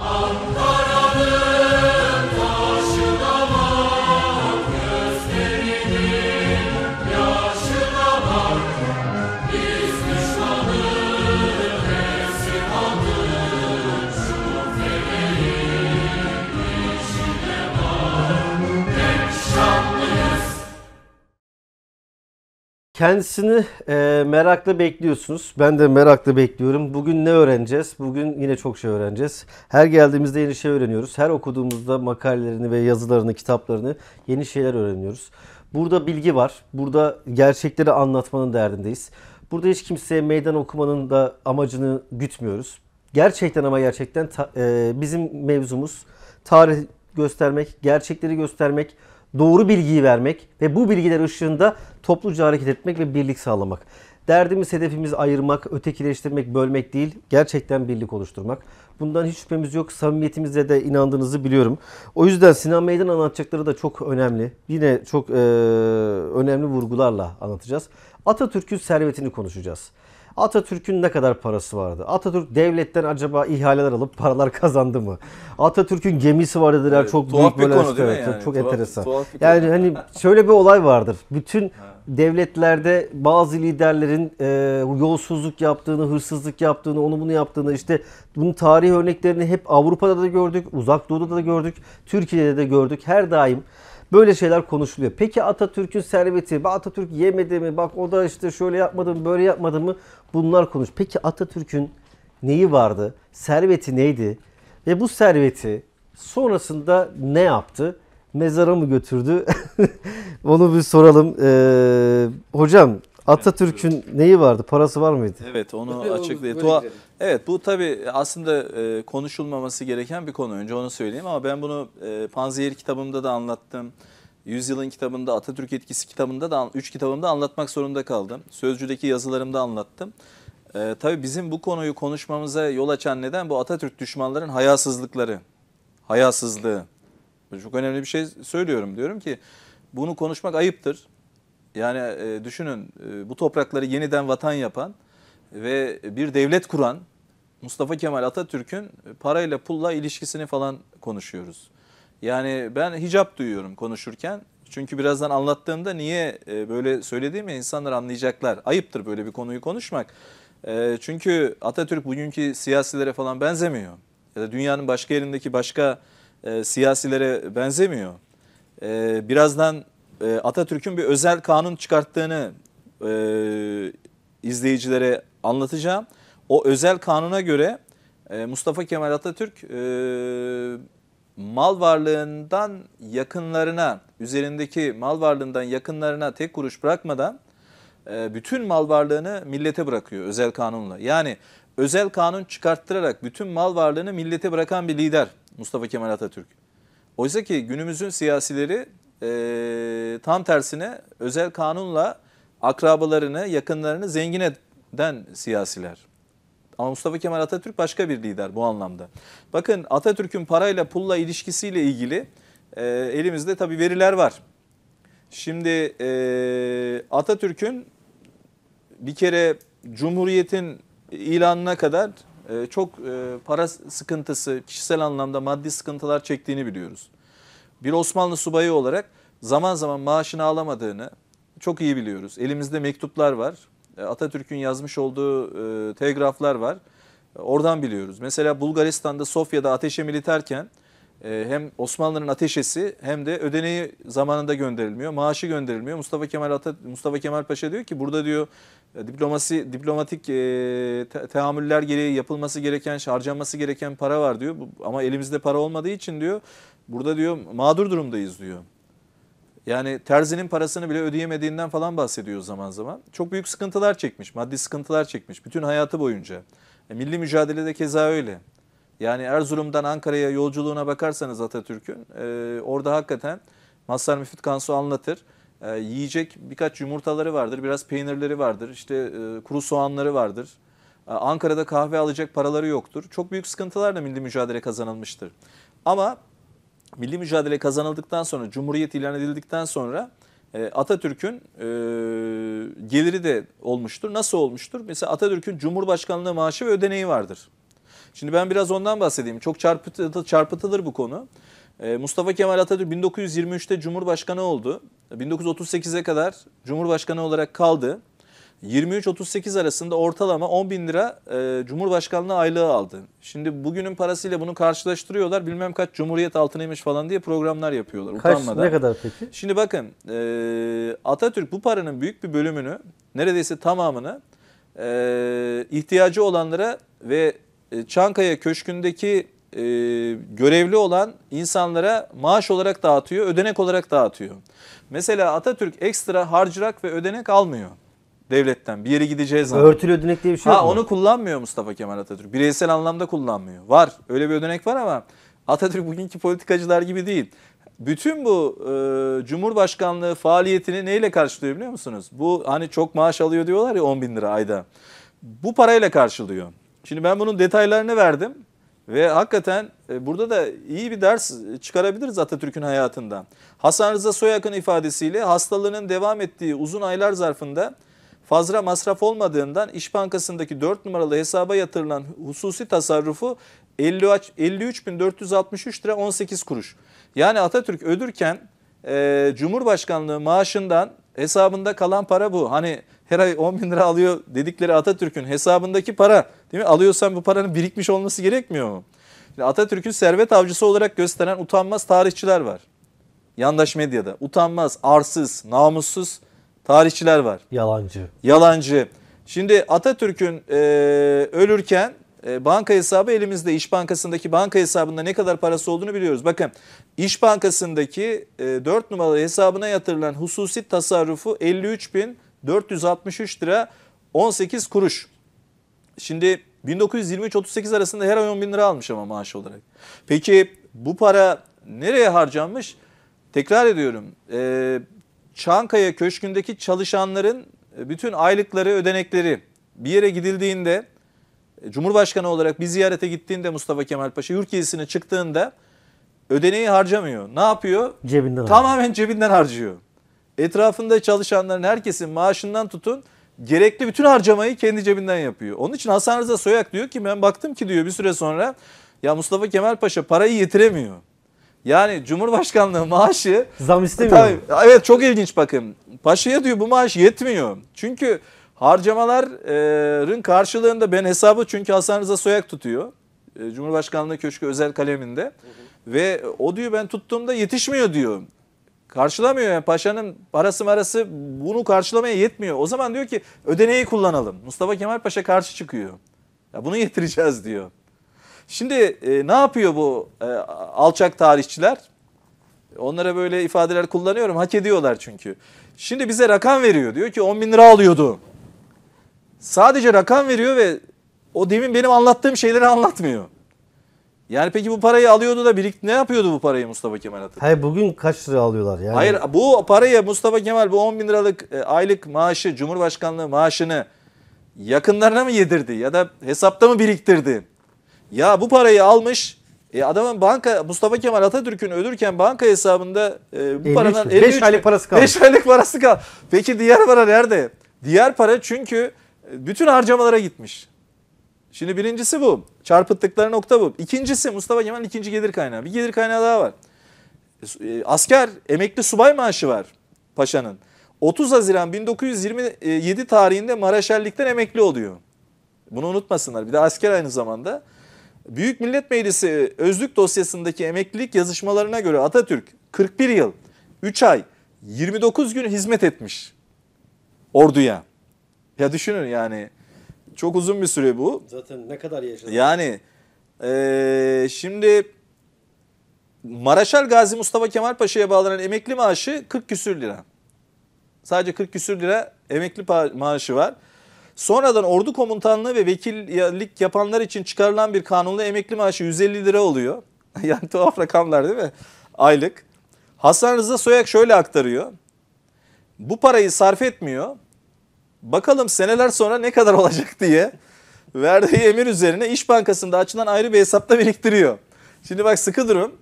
Amen. Kendisini e, merakla bekliyorsunuz. Ben de merakla bekliyorum. Bugün ne öğreneceğiz? Bugün yine çok şey öğreneceğiz. Her geldiğimizde yeni şey öğreniyoruz. Her okuduğumuzda makalelerini ve yazılarını, kitaplarını yeni şeyler öğreniyoruz. Burada bilgi var. Burada gerçekleri anlatmanın derdindeyiz. Burada hiç kimseye meydan okumanın da amacını gütmüyoruz. Gerçekten ama gerçekten ta, e, bizim mevzumuz tarih göstermek, gerçekleri göstermek, doğru bilgiyi vermek ve bu bilgiler ışığında topluca hareket etmek ve birlik sağlamak. Derdimiz, hedefimiz ayırmak, ötekileştirmek, bölmek değil, gerçekten birlik oluşturmak. Bundan hiç şüphemiz yok. Samimiyetimize de inandığınızı biliyorum. O yüzden Sinan Meydan anlatacakları da çok önemli. Yine çok e, önemli vurgularla anlatacağız. Atatürk'ün servetini konuşacağız. Atatürk'ün ne kadar parası vardı? Atatürk devletten acaba ihaleler alıp paralar kazandı mı? Atatürk'ün gemisi var dediler evet, çok büyük böyle konu, evet, yani? çok tuhaf, enteresan. Tuhaf yani konu. hani şöyle bir olay vardır. Bütün devletlerde bazı liderlerin e, yolsuzluk yaptığını, hırsızlık yaptığını, onu bunu yaptığını işte bunun tarihi örneklerini hep Avrupa'da da gördük, Uzak Doğu'da da gördük, Türkiye'de de gördük. Her daim Böyle şeyler konuşuluyor. Peki Atatürk'ün serveti, Atatürk yemedi mi? Bak o da işte şöyle yapmadı mı, böyle yapmadı mı? Bunlar konuş. Peki Atatürk'ün neyi vardı? Serveti neydi? Ve bu serveti sonrasında ne yaptı? Mezara mı götürdü? Onu bir soralım. Ee, hocam Atatürk'ün neyi vardı? Parası var mıydı? Evet onu açıklayayım. Tuha, evet bu tabii aslında e, konuşulmaması gereken bir konu. Önce onu söyleyeyim ama ben bunu e, Panzehir kitabımda da anlattım. Yüzyılın kitabında, Atatürk Etkisi kitabında da, üç kitabımda anlatmak zorunda kaldım. Sözcü'deki yazılarımda anlattım. E, tabii bizim bu konuyu konuşmamıza yol açan neden bu Atatürk düşmanların hayasızlıkları, hayasızlığı. Çok önemli bir şey söylüyorum diyorum ki bunu konuşmak ayıptır. Yani e, düşünün e, bu toprakları yeniden vatan yapan ve bir devlet kuran Mustafa Kemal Atatürk'ün parayla pulla ilişkisini falan konuşuyoruz. Yani ben hicap duyuyorum konuşurken. Çünkü birazdan anlattığımda niye e, böyle söylediğimi insanlar anlayacaklar. Ayıptır böyle bir konuyu konuşmak. E, çünkü Atatürk bugünkü siyasilere falan benzemiyor. Ya da dünyanın başka yerindeki başka e, siyasilere benzemiyor. Birazdan e, Atatürk'ün bir özel kanun çıkarttığını e, izleyicilere anlatacağım. O özel kanuna göre e, Mustafa Kemal Atatürk e, mal varlığından yakınlarına, üzerindeki mal varlığından yakınlarına tek kuruş bırakmadan e, bütün mal varlığını millete bırakıyor özel kanunla. Yani özel kanun çıkarttırarak bütün mal varlığını millete bırakan bir lider Mustafa Kemal Atatürk. Oysa ki günümüzün siyasileri e, tam tersine özel kanunla akrabalarını, yakınlarını zengin eden siyasiler. Ama Mustafa Kemal Atatürk başka bir lider bu anlamda. Bakın Atatürk'ün parayla pulla ilişkisiyle ilgili e, elimizde tabi veriler var. Şimdi e, Atatürk'ün bir kere Cumhuriyet'in ilanına kadar e, çok e, para sıkıntısı, kişisel anlamda maddi sıkıntılar çektiğini biliyoruz bir Osmanlı subayı olarak zaman zaman maaşını alamadığını çok iyi biliyoruz. Elimizde mektuplar var. E, Atatürk'ün yazmış olduğu e, telgraflar var. E, oradan biliyoruz. Mesela Bulgaristan'da Sofya'da ateşe militerken e, hem Osmanlı'nın ateşesi hem de ödeneği zamanında gönderilmiyor. Maaşı gönderilmiyor. Mustafa Kemal Atat Mustafa Kemal Paşa diyor ki burada diyor e, diplomasi diplomatik e, te teamüller gereği yapılması gereken harcanması gereken para var diyor. Ama elimizde para olmadığı için diyor Burada diyor mağdur durumdayız diyor. Yani terzinin parasını bile ödeyemediğinden falan bahsediyor zaman zaman. Çok büyük sıkıntılar çekmiş, maddi sıkıntılar çekmiş bütün hayatı boyunca. E, milli mücadelede keza öyle. Yani Erzurum'dan Ankara'ya yolculuğuna bakarsanız Atatürk'ün e, orada hakikaten Mazhar Müfit Kansu anlatır. E, yiyecek birkaç yumurtaları vardır, biraz peynirleri vardır, işte e, kuru soğanları vardır. E, Ankara'da kahve alacak paraları yoktur. Çok büyük sıkıntılarla milli mücadele kazanılmıştır. Ama milli mücadele kazanıldıktan sonra, Cumhuriyet ilan edildikten sonra e, Atatürk'ün e, geliri de olmuştur. Nasıl olmuştur? Mesela Atatürk'ün Cumhurbaşkanlığı maaşı ve ödeneği vardır. Şimdi ben biraz ondan bahsedeyim. Çok çarpıtı, çarpıtılır bu konu. E, Mustafa Kemal Atatürk 1923'te Cumhurbaşkanı oldu. 1938'e kadar Cumhurbaşkanı olarak kaldı. 23-38 arasında ortalama 10 bin lira e, Cumhurbaşkanlığı aylığı aldı. Şimdi bugünün parasıyla bunu karşılaştırıyorlar. Bilmem kaç Cumhuriyet altınıymış falan diye programlar yapıyorlar kaç, utanmadan. Ne kadar peki? Şimdi bakın e, Atatürk bu paranın büyük bir bölümünü neredeyse tamamını e, ihtiyacı olanlara ve e, Çankaya Köşkü'ndeki e, görevli olan insanlara maaş olarak dağıtıyor, ödenek olarak dağıtıyor. Mesela Atatürk ekstra harcırak ve ödenek almıyor devletten. Bir yere gideceğiz zaman. Örtülü ödenek diye bir şey ha, yok mu? Onu kullanmıyor Mustafa Kemal Atatürk. Bireysel anlamda kullanmıyor. Var öyle bir ödenek var ama Atatürk bugünkü politikacılar gibi değil. Bütün bu e, Cumhurbaşkanlığı faaliyetini neyle karşılıyor biliyor musunuz? Bu hani çok maaş alıyor diyorlar ya 10 bin lira ayda. Bu parayla karşılıyor. Şimdi ben bunun detaylarını verdim. Ve hakikaten e, burada da iyi bir ders çıkarabiliriz Atatürk'ün hayatından. Hasan Rıza Soyak'ın ifadesiyle hastalığının devam ettiği uzun aylar zarfında fazla masraf olmadığından İş Bankası'ndaki 4 numaralı hesaba yatırılan hususi tasarrufu 53.463 lira 18 kuruş. Yani Atatürk ödürken e, Cumhurbaşkanlığı maaşından hesabında kalan para bu. Hani her ay 10 bin lira alıyor dedikleri Atatürk'ün hesabındaki para değil mi? Alıyorsan bu paranın birikmiş olması gerekmiyor mu? Atatürk'ün servet avcısı olarak gösteren utanmaz tarihçiler var. Yandaş medyada utanmaz, arsız, namussuz tarihçiler var. Yalancı. Yalancı. Şimdi Atatürk'ün e, ölürken e, banka hesabı elimizde. İş Bankası'ndaki banka hesabında ne kadar parası olduğunu biliyoruz. Bakın İş Bankası'ndaki e, 4 numaralı hesabına yatırılan hususi tasarrufu 53.463 lira 18 kuruş. Şimdi 1923-38 arasında her ay 10 bin lira almış ama maaş olarak. Peki bu para nereye harcanmış? Tekrar ediyorum. E, Çankaya Köşkü'ndeki çalışanların e, bütün aylıkları, ödenekleri bir yere gidildiğinde e, Cumhurbaşkanı olarak bir ziyarete gittiğinde Mustafa Kemal Paşa yurt gezisine çıktığında ödeneği harcamıyor. Ne yapıyor? Cebinden Tamamen harcıyor. cebinden harcıyor. Etrafında çalışanların herkesin maaşından tutun gerekli bütün harcamayı kendi cebinden yapıyor. Onun için Hasan Rıza Soyak diyor ki ben baktım ki diyor bir süre sonra ya Mustafa Kemal Paşa parayı yetiremiyor. Yani Cumhurbaşkanlığı maaşı... Zam istemiyor. Tabii, evet çok ilginç bakın. Paşa'ya diyor bu maaş yetmiyor. Çünkü harcamaların karşılığında ben hesabı çünkü Hasan Rıza Soyak tutuyor. E, Cumhurbaşkanlığı Köşkü özel kaleminde. Hı hı. Ve o diyor ben tuttuğumda yetişmiyor diyor. Karşılamıyor yani paşanın parası marası bunu karşılamaya yetmiyor. O zaman diyor ki ödeneği kullanalım. Mustafa Kemal Paşa karşı çıkıyor. Ya bunu yetireceğiz diyor. Şimdi e, ne yapıyor bu e, alçak tarihçiler? Onlara böyle ifadeler kullanıyorum. Hak ediyorlar çünkü. Şimdi bize rakam veriyor. Diyor ki 10 bin lira alıyordu. Sadece rakam veriyor ve o demin benim anlattığım şeyleri anlatmıyor. Yani peki bu parayı alıyordu da birik ne yapıyordu bu parayı Mustafa Kemal Atatürk? Hayır bugün kaç lira alıyorlar yani? Hayır bu parayı Mustafa Kemal bu 10 bin liralık e, aylık maaşı Cumhurbaşkanlığı maaşını yakınlarına mı yedirdi ya da hesapta mı biriktirdi? Ya bu parayı almış. E adamın banka Mustafa Kemal Atatürk'ün ölürken banka hesabında e, bu 53 paradan mi? 5 aylık parası kaldı. 5 aylık parası kaldı. Peki diğer para nerede? Diğer para çünkü e, bütün harcamalara gitmiş. Şimdi birincisi bu. Çarpıttıkları nokta bu. İkincisi Mustafa Kemal ikinci gelir kaynağı. Bir gelir kaynağı daha var. E, e, asker emekli subay maaşı var paşanın. 30 Haziran 1927 tarihinde Maraşellik'ten emekli oluyor. Bunu unutmasınlar. Bir de asker aynı zamanda. Büyük Millet Meclisi özlük dosyasındaki emeklilik yazışmalarına göre Atatürk 41 yıl, 3 ay, 29 gün hizmet etmiş orduya. Ya düşünün yani çok uzun bir süre bu. Zaten ne kadar yaşadı? Yani ee, şimdi Maraşal Gazi Mustafa Kemal Paşa'ya bağlanan emekli maaşı 40 küsür lira. Sadece 40 küsür lira emekli maaşı var. Sonradan ordu komutanlığı ve vekillik yapanlar için çıkarılan bir kanunla emekli maaşı 150 lira oluyor. yani tuhaf rakamlar değil mi? Aylık. Hasan Rıza Soyak şöyle aktarıyor. Bu parayı sarf etmiyor. Bakalım seneler sonra ne kadar olacak diye verdiği emir üzerine İş Bankası'nda açılan ayrı bir hesapta biriktiriyor. Şimdi bak sıkı durum.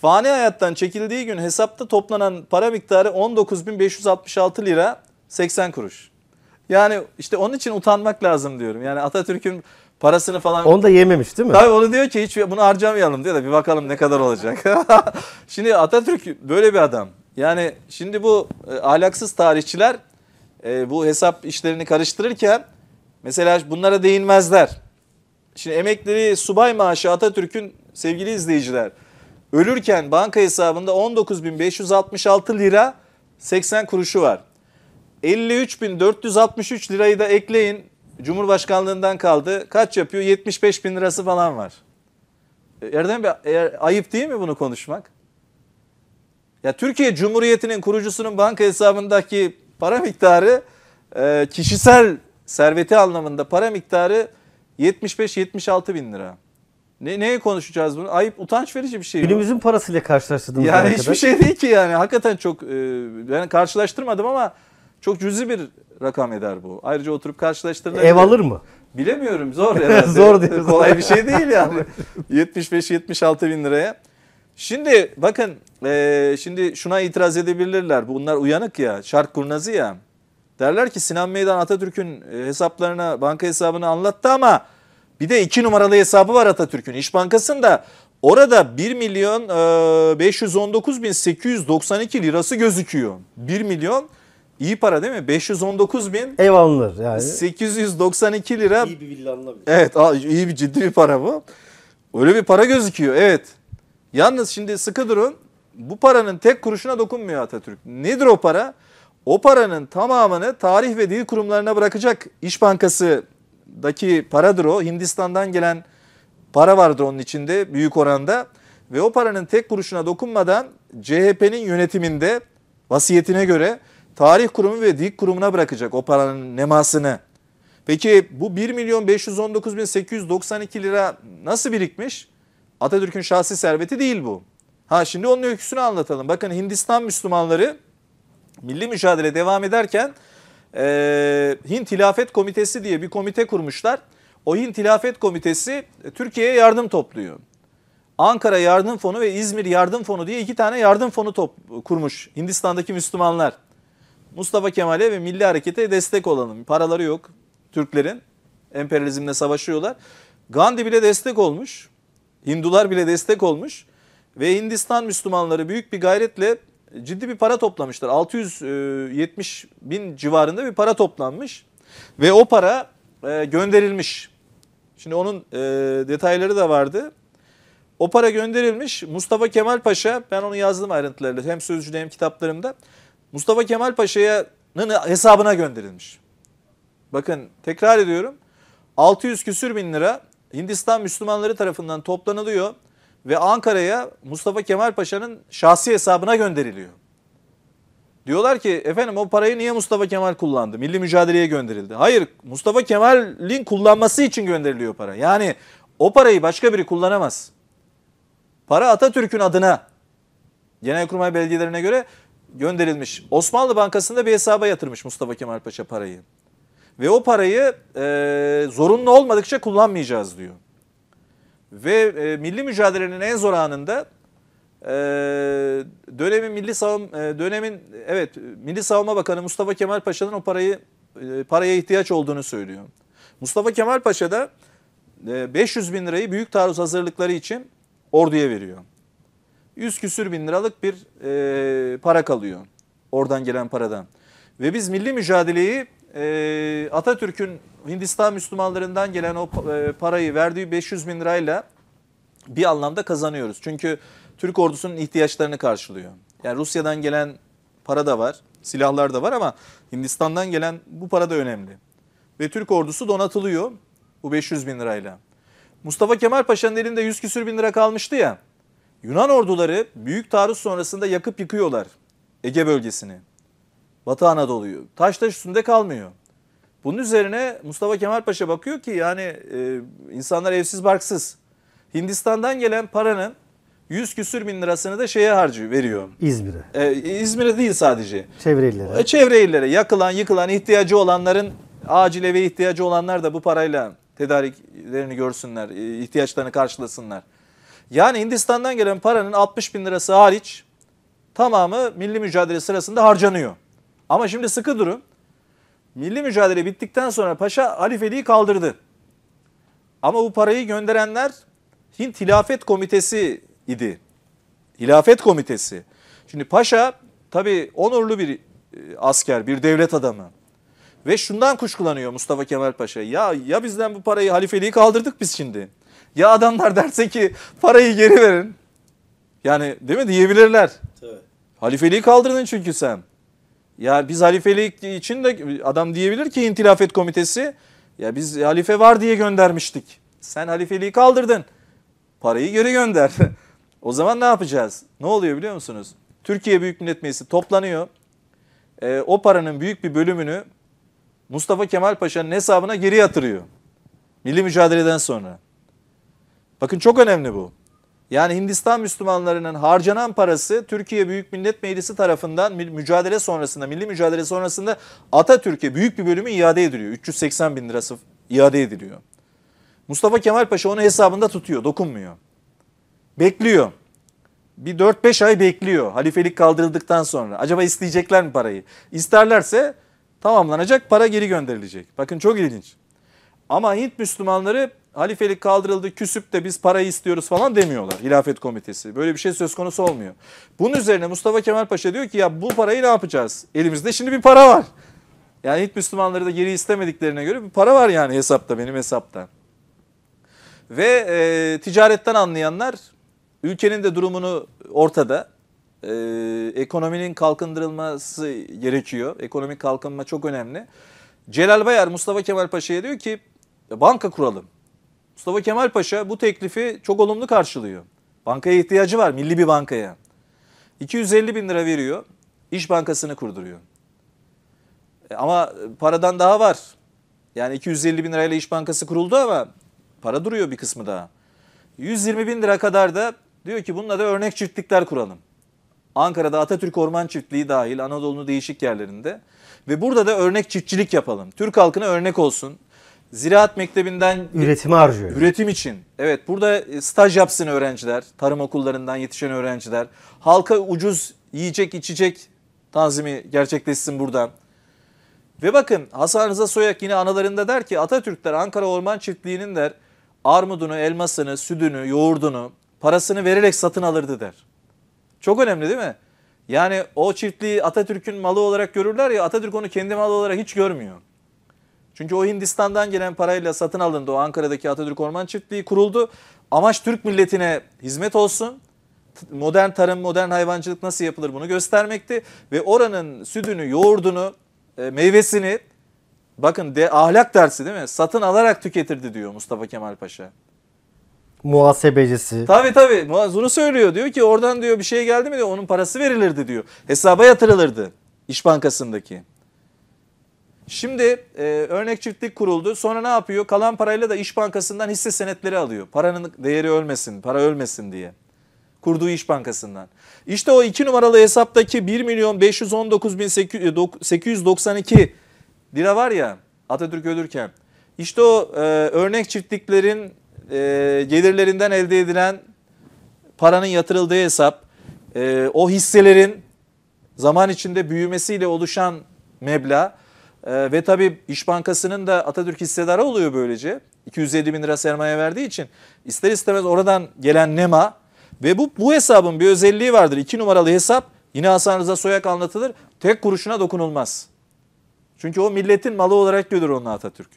Fani hayattan çekildiği gün hesapta toplanan para miktarı 19.566 lira 80 kuruş. Yani işte onun için utanmak lazım diyorum. Yani Atatürk'ün parasını falan. Onu da yememiş değil mi? Tabii onu diyor ki hiç bunu harcamayalım diyor da bir bakalım ne kadar olacak. şimdi Atatürk böyle bir adam. Yani şimdi bu e, ahlaksız tarihçiler e, bu hesap işlerini karıştırırken mesela bunlara değinmezler. Şimdi emekleri subay maaşı Atatürk'ün sevgili izleyiciler ölürken banka hesabında 19.566 lira 80 kuruşu var. 53.463 lirayı da ekleyin. Cumhurbaşkanlığından kaldı. Kaç yapıyor? 75 bin lirası falan var. E, Erdem Bey ayıp değil mi bunu konuşmak? Ya Türkiye Cumhuriyeti'nin kurucusunun banka hesabındaki para miktarı e, kişisel serveti anlamında para miktarı 75-76 bin lira. Ne, neye konuşacağız bunu? Ayıp, utanç verici bir şey. Günümüzün parasıyla karşılaştırdım. Yani hiçbir şey değil ki yani. Hakikaten çok e, ben karşılaştırmadım ama çok cüzi bir rakam eder bu. Ayrıca oturup karşılaştırılabilir. Ev alır mı? Bilemiyorum zor herhalde. zor değil. Kolay bir şey değil yani. 75-76 bin liraya. Şimdi bakın e, şimdi şuna itiraz edebilirler. Bunlar uyanık ya şark kurnazı ya. Derler ki Sinan Meydan Atatürk'ün e, hesaplarına banka hesabını anlattı ama bir de iki numaralı hesabı var Atatürk'ün İş Bankası'nda. Orada 1 milyon e, 519 bin 892 lirası gözüküyor. 1 milyon İyi para değil mi? 519 bin. Ev alınır yani. 892 lira. İyi bir villa alınabilir. Evet iyi bir ciddi bir para bu. Öyle bir para gözüküyor evet. Yalnız şimdi sıkı durun. Bu paranın tek kuruşuna dokunmuyor Atatürk. Nedir o para? O paranın tamamını tarih ve dil kurumlarına bırakacak. İş Bankası'daki paradır o. Hindistan'dan gelen para vardır onun içinde büyük oranda. Ve o paranın tek kuruşuna dokunmadan CHP'nin yönetiminde vasiyetine göre tarih kurumu ve dik kurumuna bırakacak o paranın nemasını. Peki bu 1 milyon 519 bin 892 lira nasıl birikmiş? Atatürk'ün şahsi serveti değil bu. Ha şimdi onun öyküsünü anlatalım. Bakın Hindistan Müslümanları milli mücadele devam ederken e, Hint Hilafet Komitesi diye bir komite kurmuşlar. O Hint Hilafet Komitesi e, Türkiye'ye yardım topluyor. Ankara Yardım Fonu ve İzmir Yardım Fonu diye iki tane yardım fonu top, kurmuş Hindistan'daki Müslümanlar. Mustafa Kemal'e ve Milli Hareket'e destek olalım. Paraları yok Türklerin. Emperyalizmle savaşıyorlar. Gandhi bile destek olmuş. Hindular bile destek olmuş. Ve Hindistan Müslümanları büyük bir gayretle ciddi bir para toplamışlar. 670 bin civarında bir para toplanmış. Ve o para e, gönderilmiş. Şimdi onun e, detayları da vardı. O para gönderilmiş. Mustafa Kemal Paşa, ben onu yazdım ayrıntılarıyla hem sözcüde hem kitaplarımda. Mustafa Kemal Paşa'nın hesabına gönderilmiş. Bakın tekrar ediyorum. 600 küsür bin lira Hindistan Müslümanları tarafından toplanılıyor ve Ankara'ya Mustafa Kemal Paşa'nın şahsi hesabına gönderiliyor. Diyorlar ki efendim o parayı niye Mustafa Kemal kullandı? Milli mücadeleye gönderildi. Hayır Mustafa Kemal'in kullanması için gönderiliyor para. Yani o parayı başka biri kullanamaz. Para Atatürk'ün adına Genelkurmay belgelerine göre gönderilmiş. Osmanlı Bankası'nda bir hesaba yatırmış Mustafa Kemal Paşa parayı. Ve o parayı e, zorunlu olmadıkça kullanmayacağız diyor. Ve e, milli mücadelenin en zor anında e, dönemin milli savun e, dönemin evet Milli Savunma Bakanı Mustafa Kemal Paşa'nın o parayı e, paraya ihtiyaç olduğunu söylüyor. Mustafa Kemal Paşa da e, 500 bin lirayı büyük taarruz hazırlıkları için orduya veriyor. 100 küsür bin liralık bir e, para kalıyor oradan gelen paradan. Ve biz milli mücadeleyi e, Atatürk'ün Hindistan Müslümanlarından gelen o e, parayı verdiği 500 bin lirayla bir anlamda kazanıyoruz. Çünkü Türk ordusunun ihtiyaçlarını karşılıyor. Yani Rusya'dan gelen para da var, silahlar da var ama Hindistan'dan gelen bu para da önemli. Ve Türk ordusu donatılıyor bu 500 bin lirayla. Mustafa Kemal Paşa'nın elinde 100 küsür bin lira kalmıştı ya. Yunan orduları büyük taarruz sonrasında yakıp yıkıyorlar Ege bölgesini. Batı Anadolu'yu. Taş taş üstünde kalmıyor. Bunun üzerine Mustafa Kemal Paşa bakıyor ki yani e, insanlar evsiz barksız. Hindistan'dan gelen paranın 100 küsür bin lirasını da şeye harcıyor, veriyor. İzmir'e. Ee, İzmir'e değil sadece. Çevre illere. E, çevre illere. Yakılan, yıkılan, ihtiyacı olanların, acil eve ihtiyacı olanlar da bu parayla tedariklerini görsünler, e, ihtiyaçlarını karşılasınlar. Yani Hindistan'dan gelen paranın 60 bin lirası hariç tamamı milli mücadele sırasında harcanıyor. Ama şimdi sıkı durun. Milli mücadele bittikten sonra Paşa halifeliği kaldırdı. Ama bu parayı gönderenler Hint Hilafet Komitesi idi. Hilafet Komitesi. Şimdi Paşa tabii onurlu bir e, asker, bir devlet adamı. Ve şundan kuşkulanıyor Mustafa Kemal Paşa. Ya ya bizden bu parayı halifeliği kaldırdık biz şimdi. Ya adamlar derse ki parayı geri verin. Yani değil mi diyebilirler. Tabii. Halifeliği kaldırdın çünkü sen. Ya biz halifelik için de adam diyebilir ki intilafet komitesi ya biz halife var diye göndermiştik. Sen halifeliği kaldırdın. Parayı geri gönder. o zaman ne yapacağız? Ne oluyor biliyor musunuz? Türkiye Büyük Millet Meclisi toplanıyor. E, o paranın büyük bir bölümünü Mustafa Kemal Paşa'nın hesabına geri yatırıyor. Milli mücadeleden sonra. Bakın çok önemli bu. Yani Hindistan Müslümanlarının harcanan parası Türkiye Büyük Millet Meclisi tarafından mücadele sonrasında, milli mücadele sonrasında Atatürk'e büyük bir bölümü iade ediliyor. 380 bin lirası iade ediliyor. Mustafa Kemal Paşa onu hesabında tutuyor, dokunmuyor. Bekliyor. Bir 4-5 ay bekliyor halifelik kaldırıldıktan sonra. Acaba isteyecekler mi parayı? İsterlerse tamamlanacak, para geri gönderilecek. Bakın çok ilginç. Ama Hint Müslümanları halifelik kaldırıldı küsüp de biz parayı istiyoruz falan demiyorlar hilafet komitesi. Böyle bir şey söz konusu olmuyor. Bunun üzerine Mustafa Kemal Paşa diyor ki ya bu parayı ne yapacağız? Elimizde şimdi bir para var. Yani ilk Müslümanları da geri istemediklerine göre bir para var yani hesapta benim hesapta. Ve e, ticaretten anlayanlar ülkenin de durumunu ortada. E, ekonominin kalkındırılması gerekiyor. Ekonomik kalkınma çok önemli. Celal Bayar Mustafa Kemal Paşa'ya diyor ki banka kuralım. Mustafa Kemal Paşa bu teklifi çok olumlu karşılıyor. Bankaya ihtiyacı var, milli bir bankaya. 250 bin lira veriyor, İş Bankası'nı kurduruyor. E, ama e, paradan daha var. Yani 250 bin lirayla iş Bankası kuruldu ama para duruyor bir kısmı daha. 120 bin lira kadar da diyor ki bununla da örnek çiftlikler kuralım. Ankara'da Atatürk Orman Çiftliği dahil Anadolu'nun değişik yerlerinde. Ve burada da örnek çiftçilik yapalım. Türk halkına örnek olsun. Ziraat Mektebi'nden üretimi harcıyor. Üretim için. Evet burada e, staj yapsın öğrenciler, tarım okullarından yetişen öğrenciler. Halka ucuz yiyecek içecek tanzimi gerçekleşsin buradan. Ve bakın Hasan Rıza Soyak yine analarında der ki Atatürkler Ankara Orman Çiftliği'nin der armudunu, elmasını, sütünü, yoğurdunu parasını vererek satın alırdı der. Çok önemli değil mi? Yani o çiftliği Atatürk'ün malı olarak görürler ya Atatürk onu kendi malı olarak hiç görmüyor. Çünkü o Hindistan'dan gelen parayla satın alındı o Ankara'daki Atatürk Orman Çiftliği kuruldu. Amaç Türk milletine hizmet olsun. Modern tarım, modern hayvancılık nasıl yapılır bunu göstermekti. Ve oranın südünü, yoğurdunu, e, meyvesini bakın de, ahlak dersi değil mi? Satın alarak tüketirdi diyor Mustafa Kemal Paşa muhasebecisi. Tabi tabi bunu söylüyor diyor ki oradan diyor bir şey geldi mi diyor onun parası verilirdi diyor. Hesaba yatırılırdı İş Bankası'ndaki. Şimdi e, örnek çiftlik kuruldu. Sonra ne yapıyor? Kalan parayla da iş Bankası'ndan hisse senetleri alıyor. Paranın değeri ölmesin, para ölmesin diye. Kurduğu iş Bankası'ndan. İşte o iki numaralı hesaptaki 1 milyon 519 bin 892 e, lira var ya Atatürk ölürken. İşte o e, örnek çiftliklerin e, gelirlerinden elde edilen paranın yatırıldığı hesap. E, o hisselerin zaman içinde büyümesiyle oluşan meblağ e, ve tabii İş Bankası'nın da Atatürk hissedarı oluyor böylece. 250 bin lira sermaye verdiği için ister istemez oradan gelen nema ve bu, bu hesabın bir özelliği vardır. 2 numaralı hesap yine Hasan Rıza Soyak anlatılır. Tek kuruşuna dokunulmaz. Çünkü o milletin malı olarak görür onu Atatürk.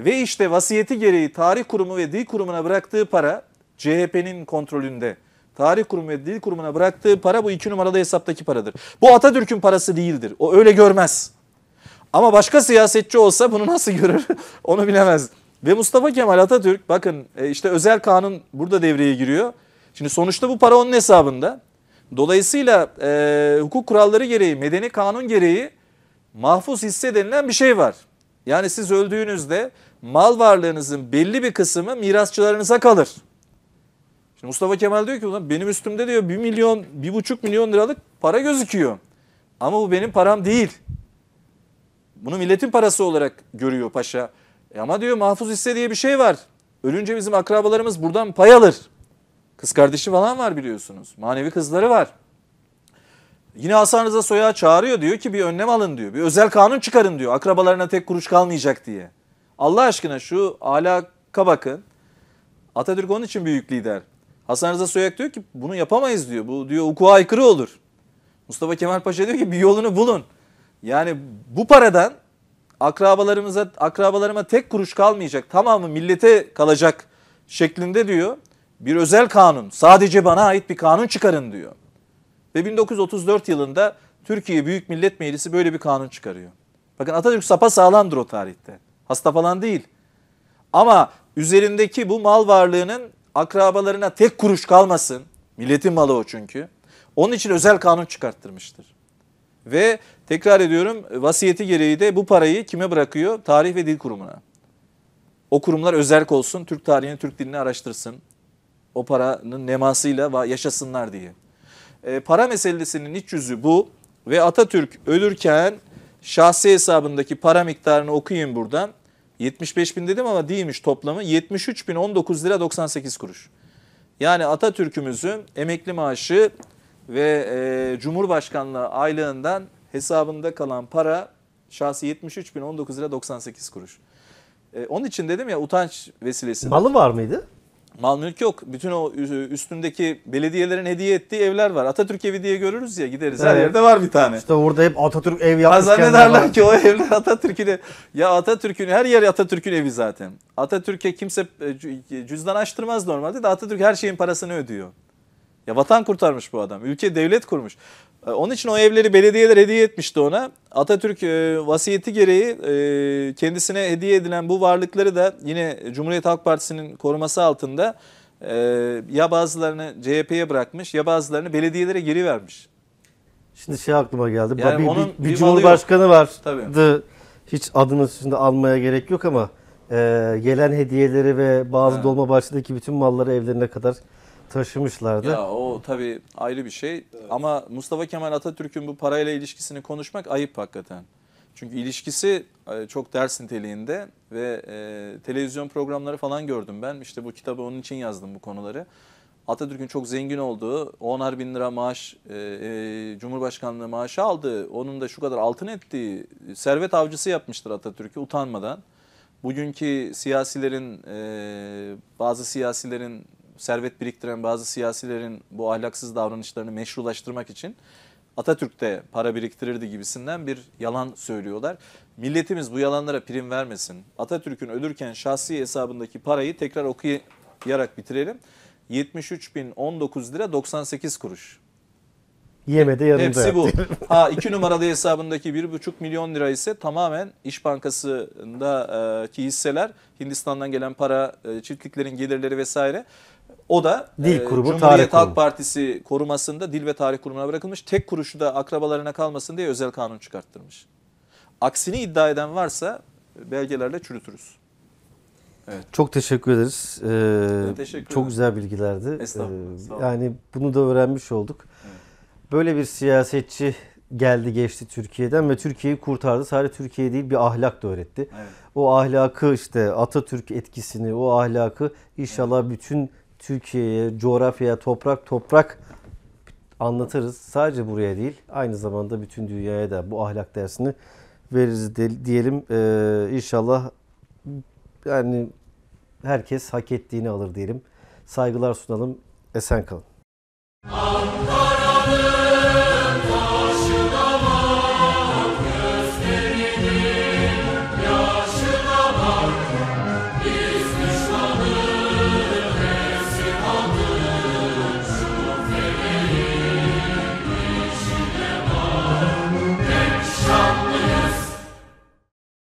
Ve işte vasiyeti gereği tarih kurumu ve dil kurumuna bıraktığı para CHP'nin kontrolünde. Tarih kurumu ve dil kurumuna bıraktığı para bu iki numaralı hesaptaki paradır. Bu Atatürk'ün parası değildir. O öyle görmez. Ama başka siyasetçi olsa bunu nasıl görür onu bilemez. Ve Mustafa Kemal Atatürk bakın e, işte özel kanun burada devreye giriyor. Şimdi sonuçta bu para onun hesabında. Dolayısıyla e, hukuk kuralları gereği, medeni kanun gereği mahfuz hisse denilen bir şey var. Yani siz öldüğünüzde mal varlığınızın belli bir kısmı mirasçılarınıza kalır. Şimdi Mustafa Kemal diyor ki ulan benim üstümde diyor 1 milyon, 1,5 milyon liralık para gözüküyor. Ama bu benim param değil. Bunu milletin parası olarak görüyor paşa. E ama diyor mahfuz hisse diye bir şey var. Ölünce bizim akrabalarımız buradan pay alır. Kız kardeşi falan var biliyorsunuz. Manevi kızları var. Yine Hasan Rıza Soy'a çağırıyor diyor ki bir önlem alın diyor. Bir özel kanun çıkarın diyor. Akrabalarına tek kuruş kalmayacak diye. Allah aşkına şu alaka bakın. Atatürk onun için büyük lider. Hasan Rıza Soyak diyor ki bunu yapamayız diyor. Bu diyor hukuka aykırı olur. Mustafa Kemal Paşa diyor ki bir yolunu bulun. Yani bu paradan akrabalarımıza akrabalarıma tek kuruş kalmayacak. Tamamı millete kalacak şeklinde diyor. Bir özel kanun, sadece bana ait bir kanun çıkarın diyor. Ve 1934 yılında Türkiye Büyük Millet Meclisi böyle bir kanun çıkarıyor. Bakın Atatürk sapa sağlamdır o tarihte. Hasta falan değil. Ama üzerindeki bu mal varlığının akrabalarına tek kuruş kalmasın. Milletin malı o çünkü. Onun için özel kanun çıkarttırmıştır. Ve tekrar ediyorum vasiyeti gereği de bu parayı kime bırakıyor? Tarih ve Dil Kurumu'na. O kurumlar özerk olsun, Türk tarihini, Türk dilini araştırsın. O paranın nemasıyla yaşasınlar diye. E, para meselesinin iç yüzü bu ve Atatürk ölürken şahsi hesabındaki para miktarını okuyayım buradan. 75 bin dedim ama değilmiş toplamı. 73 bin 19 lira 98 kuruş. Yani Atatürk'ümüzün emekli maaşı ve e, Cumhurbaşkanlığı aylığından hesabında kalan para şahsi 73.019 lira 98 kuruş. E, onun için dedim ya utanç vesilesi. Malı var mıydı? Mal mülk yok. Bütün o üstündeki belediyelerin hediye ettiği evler var. Atatürk evi diye görürüz ya gideriz. Evet. Her yerde var bir tane. İşte orada hep Atatürk ev yapmış. Zannederler ki o evler Atatürk'ün Ya Atatürk'ün her yer Atatürk'ün evi zaten. Atatürk'e kimse e, cüzdan açtırmaz normalde de Atatürk her şeyin parasını ödüyor. Ya vatan kurtarmış bu adam. Ülke devlet kurmuş. E, onun için o evleri belediyeler hediye etmişti ona. Atatürk e, vasiyeti gereği e, kendisine hediye edilen bu varlıkları da yine Cumhuriyet Halk Partisi'nin koruması altında e, ya bazılarını CHP'ye bırakmış ya bazılarını belediyelere geri vermiş. Şimdi şey aklıma geldi. Yani bir, onun bir, bir, bir cumhurbaşkanı vardı. Hiç adını üstünde almaya gerek yok ama e, gelen hediyeleri ve bazı ha. Dolmabahçe'deki bütün malları evlerine kadar taşımışlardı. Ya o tabii ayrı bir şey evet. ama Mustafa Kemal Atatürk'ün bu parayla ilişkisini konuşmak ayıp hakikaten. Çünkü ilişkisi e, çok ders niteliğinde ve e, televizyon programları falan gördüm ben. İşte bu kitabı onun için yazdım bu konuları. Atatürk'ün çok zengin olduğu, 10'ar bin lira maaş, e, Cumhurbaşkanlığı maaşı aldığı, onun da şu kadar altın ettiği servet avcısı yapmıştır Atatürk'ü utanmadan. Bugünkü siyasilerin, bazı siyasilerin servet biriktiren bazı siyasilerin bu ahlaksız davranışlarını meşrulaştırmak için Atatürk de para biriktirirdi gibisinden bir yalan söylüyorlar. Milletimiz bu yalanlara prim vermesin. Atatürk'ün ölürken şahsi hesabındaki parayı tekrar okuyarak bitirelim. 73.019 lira 98 kuruş. Yemede yarında Hepsi bu. Ha iki numaralı hesabındaki buçuk milyon lira ise tamamen İş Bankası'ndaki hisseler, Hindistan'dan gelen para, çiftliklerin gelirleri vesaire. O da Dil e, Kurumu, e, Cumhuriyet Tarih Halk Kurumu. Partisi korumasında Dil ve Tarih Kurumu'na bırakılmış. Tek kuruşu da akrabalarına kalmasın diye özel kanun çıkarttırmış. Aksini iddia eden varsa belgelerle çürütürüz. Evet. Çok teşekkür ederiz. Ee, teşekkür çok ederim. güzel bilgilerdi. Ee, yani bunu da öğrenmiş olduk. Evet. Böyle bir siyasetçi geldi geçti Türkiye'den ve Türkiye'yi kurtardı. Sadece Türkiye değil bir ahlak da öğretti. Evet. O ahlakı işte Atatürk etkisini, o ahlakı inşallah evet. bütün Türkiye'ye, coğrafyaya, toprak toprak anlatırız. Sadece buraya değil, aynı zamanda bütün dünyaya da bu ahlak dersini veririz de, diyelim. Ee, inşallah yani herkes hak ettiğini alır diyelim. Saygılar sunalım. Esen kalın. Allah.